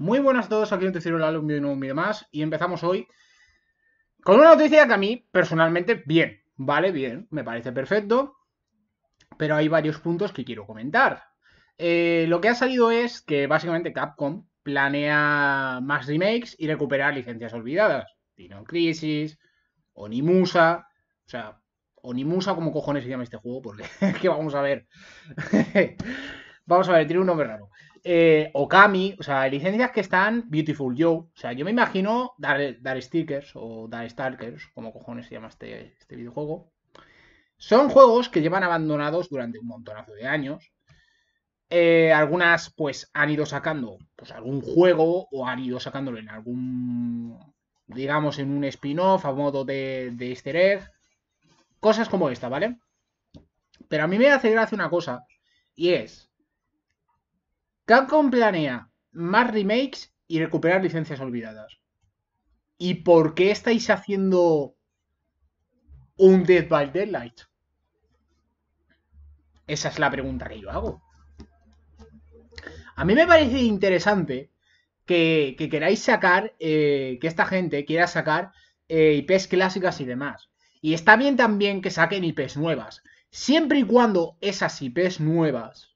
Muy buenas a todos, aquí en Tercero el Alumno y más. Y empezamos hoy con una noticia que a mí, personalmente, bien, vale, bien, me parece perfecto. Pero hay varios puntos que quiero comentar. Eh, lo que ha salido es que básicamente Capcom planea más remakes y recuperar licencias olvidadas. Dino Crisis, Onimusa, o sea, Onimusa, como cojones se llama este juego? Porque es que vamos a ver. vamos a ver, tiene un nombre raro. Eh, Okami, o sea, licencias que están Beautiful Joe. O sea, yo me imagino dar, stickers o dar stalkers, como cojones se llama este, este, videojuego. Son juegos que llevan abandonados durante un montonazo de años. Eh, algunas, pues, han ido sacando pues, algún juego o han ido sacándolo en algún, digamos, en un spin-off a modo de, de easter egg. Cosas como esta, ¿vale? Pero a mí me hace gracia una cosa, y es Capcom planea más remakes y recuperar licencias olvidadas. ¿Y por qué estáis haciendo un Dead by Deadlight? Esa es la pregunta que yo hago. A mí me parece interesante que, queráis sacar, eh, que esta gente quiera sacar eh, IPs clásicas y demás. Y está bien también que saquen IPs nuevas. Siempre y cuando esas IPs nuevas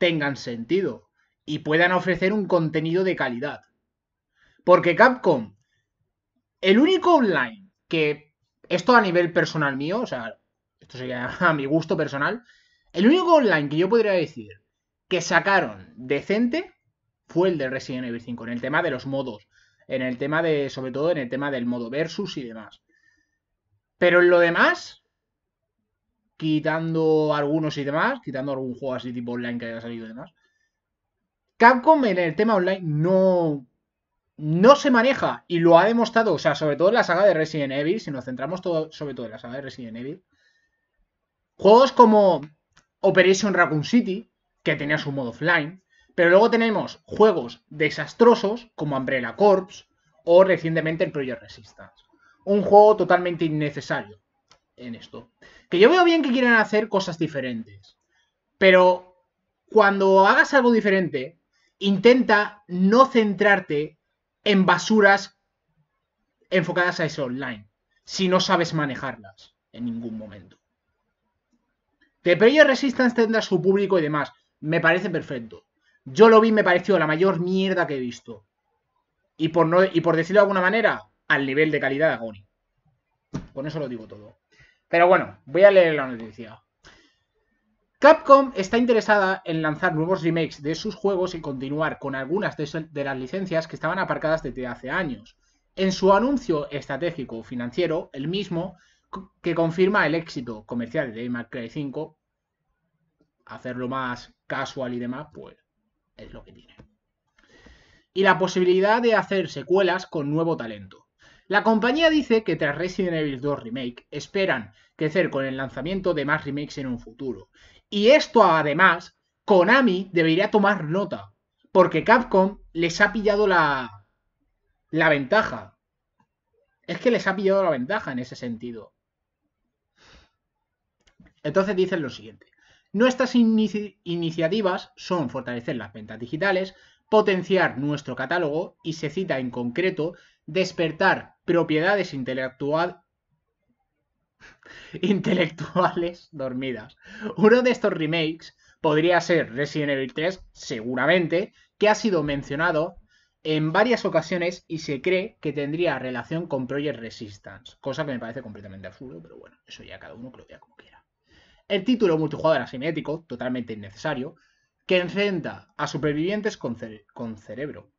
tengan sentido y puedan ofrecer un contenido de calidad. Porque Capcom, el único online que, esto a nivel personal mío, o sea, esto sería a mi gusto personal, el único online que yo podría decir que sacaron decente fue el de Resident Evil 5, en el tema de los modos, en el tema de, sobre todo en el tema del modo versus y demás. Pero en lo demás, quitando algunos y demás, quitando algún juego así tipo online que haya salido y demás. Capcom en el tema online no, no se maneja y lo ha demostrado, o sea, sobre todo en la saga de Resident Evil, si nos centramos todo, sobre todo en la saga de Resident Evil. Juegos como Operation Raccoon City, que tenía su modo offline, pero luego tenemos juegos desastrosos como Umbrella Corps o recientemente el Project Resistance. Un juego totalmente innecesario, en esto. Que yo veo bien que quieran hacer cosas diferentes, pero cuando hagas algo diferente, intenta no centrarte en basuras enfocadas a eso online, si no sabes manejarlas en ningún momento. Te Player Resistance tendrá su público y demás, me parece perfecto. Yo lo vi, me pareció la mayor mierda que he visto. Y por, no, y por decirlo de alguna manera, al nivel de calidad de Agony. Con eso lo digo todo. Pero bueno, voy a leer la noticia. Capcom está interesada en lanzar nuevos remakes de sus juegos y continuar con algunas de, las licencias que estaban aparcadas desde hace años. En su anuncio estratégico financiero, el mismo que confirma el éxito comercial de May 5, hacerlo más casual y demás, pues es lo que tiene. Y la posibilidad de hacer secuelas con nuevo talento. La compañía dice que tras Resident Evil 2 Remake esperan crecer con el lanzamiento de más remakes en un futuro. Y esto además, Konami debería tomar nota, porque Capcom les ha pillado la, la ventaja. Es que les ha pillado la ventaja en ese sentido. Entonces dicen lo siguiente. Nuestras iniciativas son fortalecer las ventas digitales, potenciar nuestro catálogo y se cita en concreto despertar propiedades intelectuales dormidas. Uno de estos remakes podría ser Resident Evil 3, seguramente, que ha sido mencionado en varias ocasiones y se cree que tendría relación con Project Resistance, cosa que me parece completamente absurdo, pero bueno, eso ya cada uno que lo vea como quiera. El título multijugador asimétrico, totalmente innecesario, que enfrenta a supervivientes con cerebro.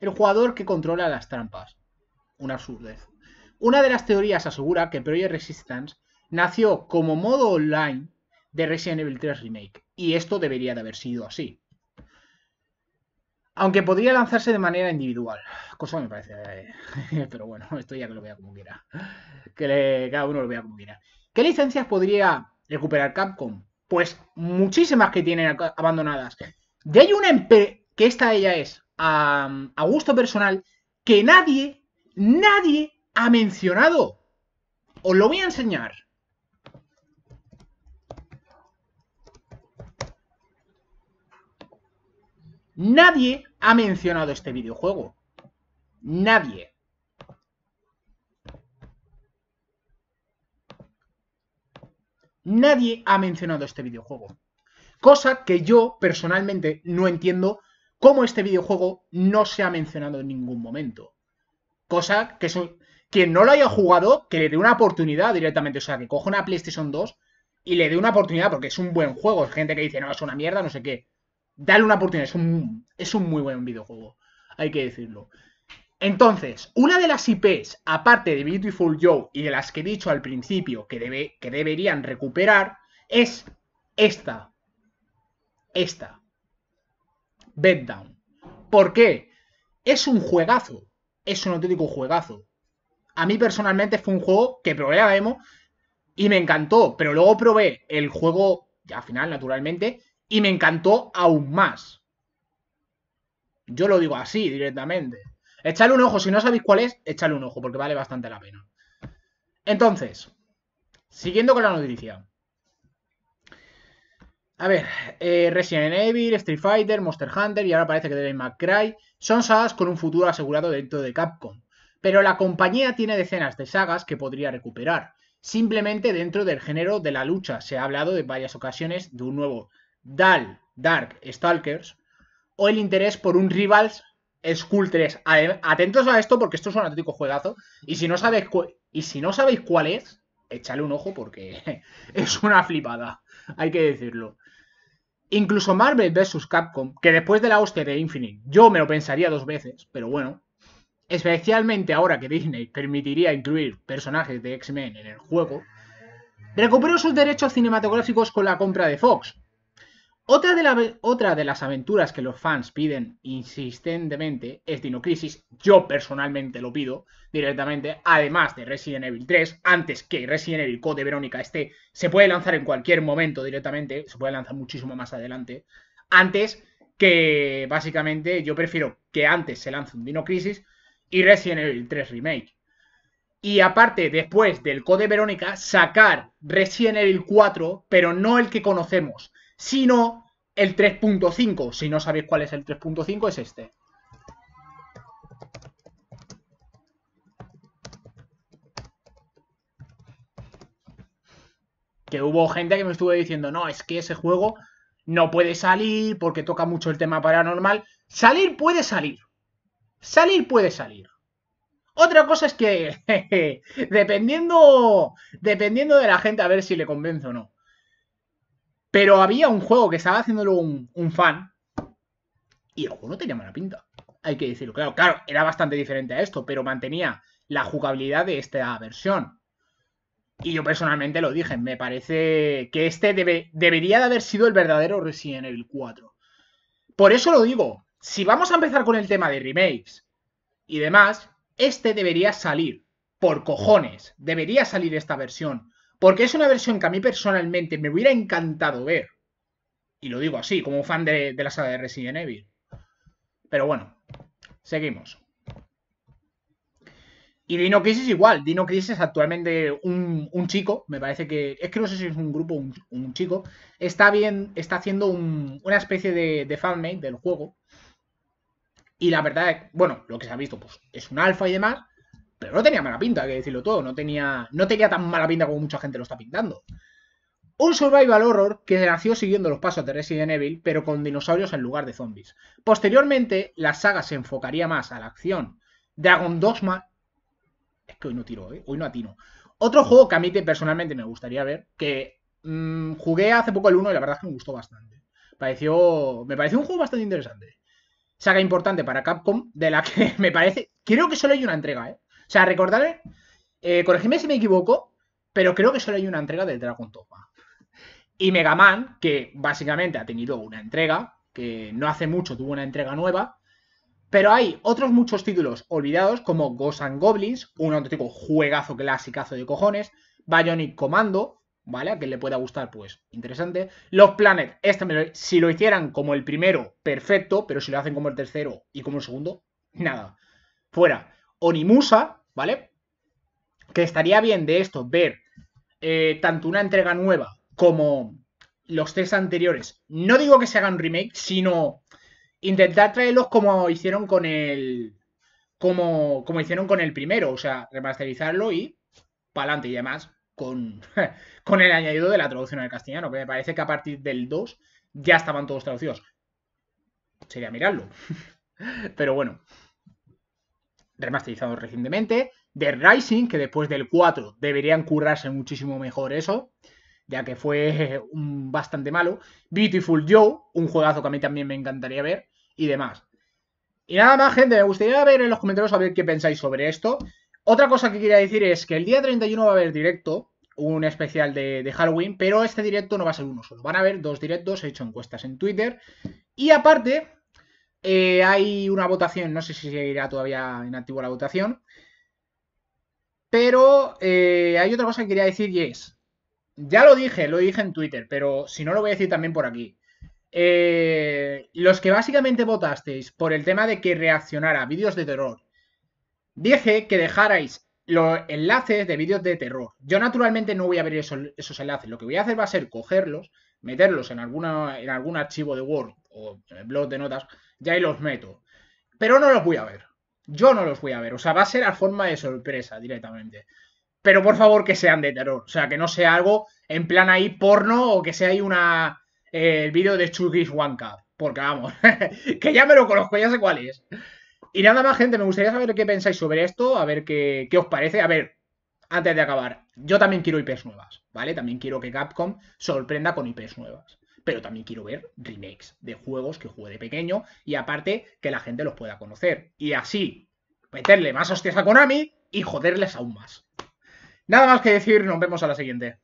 El jugador que controla las trampas, una absurdez. Una de las teorías asegura que Project Resistance nació como modo online de Resident Evil 3 Remake, y esto debería de haber sido así. Aunque podría lanzarse de manera individual, cosa me parece, eh, pero bueno, esto ya que lo vea como quiera, que cada uno lo vea como quiera. ¿Qué licencias podría recuperar Capcom? Pues muchísimas que tienen abandonadas. Ya hay una que esta ella es a gusto personal que nadie nadie ha mencionado. Os lo voy a enseñar. Nadie ha mencionado este videojuego. Nadie. Nadie ha mencionado este videojuego. Cosa que yo personalmente no entiendo cómo este videojuego no se ha mencionado en ningún momento. Cosa que es quien no lo haya jugado, que le dé una oportunidad directamente. O sea, que coja una PlayStation 2 y le dé una oportunidad porque es un buen juego. es gente que dice, no, es una mierda, no sé qué. Dale una oportunidad, es un, es un muy buen videojuego, hay que decirlo. Entonces, una de las IPs, aparte de Beautiful Joe y de las que he dicho al principio que, debe, que deberían recuperar, es esta. Esta. Beddown. ¿Por qué? Es un juegazo es un auténtico juegazo. A mí personalmente fue un juego que probé a demo y me encantó, pero luego probé el juego ya final, naturalmente, y me encantó aún más. Yo lo digo así directamente. Echadle un ojo, si no sabéis cuál es, echadle un ojo, porque vale bastante la pena. Entonces, siguiendo con la noticia. A ver, eh, Resident Evil, Street Fighter, Monster Hunter y ahora parece que Devil May Cry son sagas con un futuro asegurado dentro de Capcom. Pero la compañía tiene decenas de sagas que podría recuperar. Simplemente dentro del género de la lucha se ha hablado de varias ocasiones de un nuevo DAL Dark Stalkers o el interés por un Rivals Skull 3. Atentos a esto porque esto es un auténtico juegazo y si no sabéis, y si no sabéis cuál es, échale un ojo porque es una flipada, hay que decirlo. Incluso Marvel vs. Capcom, que después de la hostia de Infinite, yo me lo pensaría dos veces, pero bueno. Especialmente ahora que Disney permitiría incluir personajes de X-Men en el juego, recuperó sus derechos cinematográficos con la compra de Fox, otra de, las aventuras que los fans piden insistentemente es Dino Crisis. Yo personalmente lo pido directamente, además de Resident Evil 3, antes que Resident Evil Code Verónica esté. Se puede lanzar en cualquier momento directamente, se puede lanzar muchísimo más adelante. Antes que, básicamente, yo prefiero que antes se lance un Dino Crisis y Resident Evil 3 Remake. Y aparte, después del Code Verónica, sacar Resident Evil 4, pero no el que conocemos sino el 3.5. Si no sabéis cuál es el 3.5, es este. Que hubo gente que me estuvo diciendo, no, es que ese juego no puede salir porque toca mucho el tema paranormal. Salir puede salir. Salir puede salir. Otra cosa es que, dependiendo, dependiendo de la gente, a ver si le convence o no. Pero había un juego que estaba haciéndolo un, fan y el juego no tenía mala pinta. Hay que decirlo, claro, claro, era bastante diferente a esto, pero mantenía la jugabilidad de esta versión. Y yo personalmente lo dije, me parece que este debe, debería de haber sido el verdadero Resident Evil 4. Por eso lo digo, si vamos a empezar con el tema de remakes y demás, este debería salir, por cojones, debería salir esta versión. Porque es una versión que a mí personalmente me hubiera encantado ver. Y lo digo así, como fan de, la saga de Resident Evil. Pero bueno, seguimos. Y Dino Crisis igual. Dino Crisis actualmente un, chico, me parece que. Es que no sé si es un grupo un, un chico. Está bien. Está haciendo una especie de, de fanmate del juego. Y la verdad, bueno, lo que se ha visto, pues es un alfa y demás. Pero no tenía mala pinta, hay que decirlo todo. No tenía, no tenía tan mala pinta como mucha gente lo está pintando. Un survival horror que nació siguiendo los pasos de Resident Evil, pero con dinosaurios en lugar de zombies. Posteriormente, la saga se enfocaría más a la acción. Dragon Dogma. Es que hoy no tiro, ¿eh? hoy no atino. Otro juego que a mí personalmente me gustaría ver, que mm, jugué hace poco el 1 y la verdad es que me gustó bastante. Pareció, me pareció un juego bastante interesante. Saga importante para Capcom, de la que me parece. Creo que solo hay una entrega, ¿eh? sea, recordaré, eh, si me equivoco, pero creo que solo hay una entrega del Dragon Topa. Y Mega Man, que básicamente ha tenido una entrega, que no hace mucho tuvo una entrega nueva, pero hay otros muchos títulos olvidados como Ghosts and Goblins, un auténtico juegazo clasicazo de cojones, Bionic Commando, ¿vale? A quien le pueda gustar, pues interesante. Los Planet, este me si lo hicieran como el primero, perfecto, pero si lo hacen como el tercero y como el segundo, nada. Fuera. Onimusa, ¿vale? Que estaría bien de esto ver eh, tanto una entrega nueva como los tres anteriores. No digo que se hagan remake, sino intentar traerlos como hicieron con el. Como, como hicieron con el primero, o sea, remasterizarlo y pa'lante y demás, con, con el añadido de la traducción al castellano, que me parece que a partir del 2 ya estaban todos traducidos. Sería mirarlo. Pero bueno, remasterizado recientemente, The Rising, que después del 4 deberían currarse muchísimo mejor eso, ya que fue bastante malo, Beautiful Joe, un juegazo que a mí también me encantaría ver, y demás. Y nada más, gente, me gustaría ver en los comentarios a ver qué pensáis sobre esto. Otra cosa que quería decir es que el día 31 va a haber directo, un especial de, de, Halloween, pero este directo no va a ser uno solo. Van a haber dos directos, he hecho encuestas en Twitter. Y aparte, eh, hay una votación, no sé si seguirá todavía en activo la votación. Pero eh, hay otra cosa que quería decir y es, ya lo dije, lo dije en Twitter, pero si no lo voy a decir también por aquí. Eh, los que básicamente votasteis por el tema de que reaccionara a vídeos de terror, dije que dejarais los enlaces de vídeos de terror. Yo naturalmente no voy a abrir esos, enlaces, lo que voy a hacer va a ser cogerlos, meterlos en, alguna, en algún archivo de Word o en el blog de notas y ahí los meto. Pero no los voy a ver. Yo no los voy a ver. O sea, va a ser a forma de sorpresa directamente. Pero por favor que sean de terror. O sea, que no sea algo en plan ahí porno o que sea ahí una. Eh, el vídeo de Chucky's One Cup. Porque vamos, que ya me lo conozco, ya sé cuál es. Y nada más, gente, me gustaría saber qué pensáis sobre esto, a ver qué, qué os parece. A ver, antes de acabar, yo también quiero IPs nuevas, ¿vale? También quiero que Capcom sorprenda con IPs nuevas pero también quiero ver remakes de juegos que jugué de pequeño y aparte que la gente los pueda conocer. Y así, meterle más hostias a Konami y joderles aún más. Nada más que decir, nos vemos a la siguiente.